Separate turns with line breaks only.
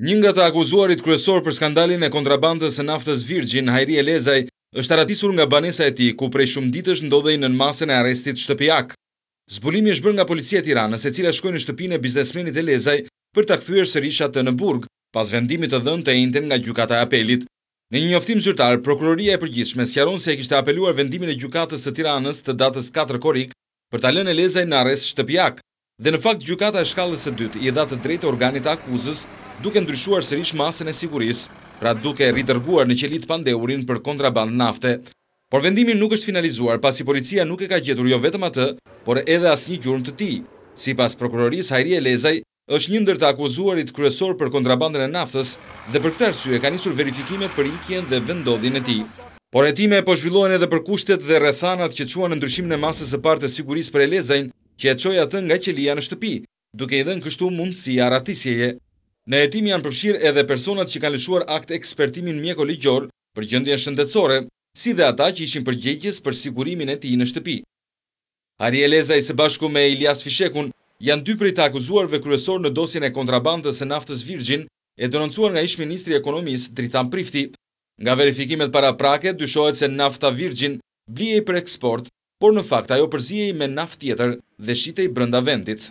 Një nga të akuzuarit kryesor për skandalin e kontrabandës e naftës Virgin, Hajri Elezaj, është aratisur nga banesa e ti, ku prej shumë ditësh ndodhej në masën e arestit shtëpijak. Zbulimi është bërë nga policia tiranës e cila shkojnë në shtëpine biznesmenit Elezaj për të akthujer sërishat të në burg, pas vendimit të dhënë të einten nga gjukata apelit. Në një njoftim zyrtar, prokuroria e përgjithshme sjaron se e kishtë apeluar vendimin e gjukatës të tiranës të datës 4 korik për talën Elezaj në arest shtëpijak, dhe në fakt gjukata e shkallës e dytë i edatë drejtë organit akuzës duke ndryshuar sërish masën e siguris, pra duke rritërguar në qelit pandeurin për kontraband nafte. Por vendimin nuk është finalizuar, pasi policia nuk e ka gjetur jo vetëm atë, por edhe asë një gjurën të ti. Si pas prokuroris Hajri Elezaj, është një ndër të akuzuarit kryesor për kontrabandën e naftës dhe për këtë arsye ka njësur verifikimet për ikjen dhe vendodhin e ti. Por e time e po shvillohen edhe për kushtet dhe rethanat që quan në ndryshimin e masës e partë sigurisë për Elezajn që e qoj atë nga qelia në shtëpi, duke i në kështu mundësi aratisjeje. Në jetimi janë përfshirë edhe personat që kanë lëshuar akt ekspertimin mjeko ligjor për gjëndje në shëndetsore, si dhe ata që ishin përgjegjës për sigurimin e ti në shtëpi. Ari Eleza i se bashku me Ilias Fishekun janë dy prej të akuzuarve kryesor në dosjen e kontrabandës e naftës virgjin e denoncuar nga ishë Ministri Ekonomisë Dritan Prifti. Nga verifikimet para prake, dyshohet se nafta virgjin blie i për eksport, por në fakt ajo përzije i me naft tjetër dhe shite i brënda vendit.